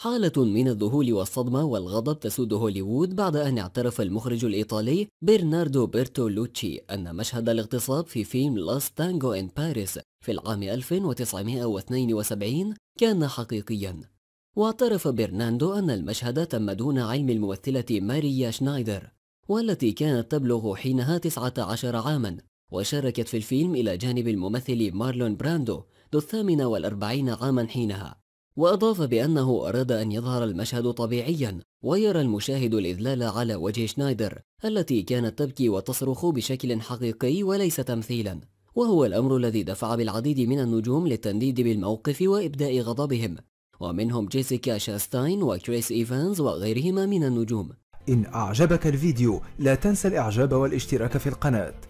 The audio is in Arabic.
حالة من الذهول والصدمة والغضب تسود هوليوود بعد أن اعترف المخرج الإيطالي برناردو بيرتولوتشي أن مشهد الاغتصاب في فيلم لاست تانجو إن باريس في العام 1972 كان حقيقيا واعترف برناندو أن المشهد تم دون علم الممثلة ماريا شنايدر والتي كانت تبلغ حينها 19 عاما وشاركت في الفيلم إلى جانب الممثل مارلون براندو ذو الثامنة والأربعين عاما حينها وأضاف بأنه أراد أن يظهر المشهد طبيعيا ويرى المشاهد الإذلال على وجه شنايدر التي كانت تبكي وتصرخ بشكل حقيقي وليس تمثيلا وهو الأمر الذي دفع بالعديد من النجوم للتنديد بالموقف وإبداء غضبهم ومنهم جيسيكا شاستاين وكريس إيفانز وغيرهما من النجوم إن أعجبك الفيديو لا تنسى الإعجاب والاشتراك في القناة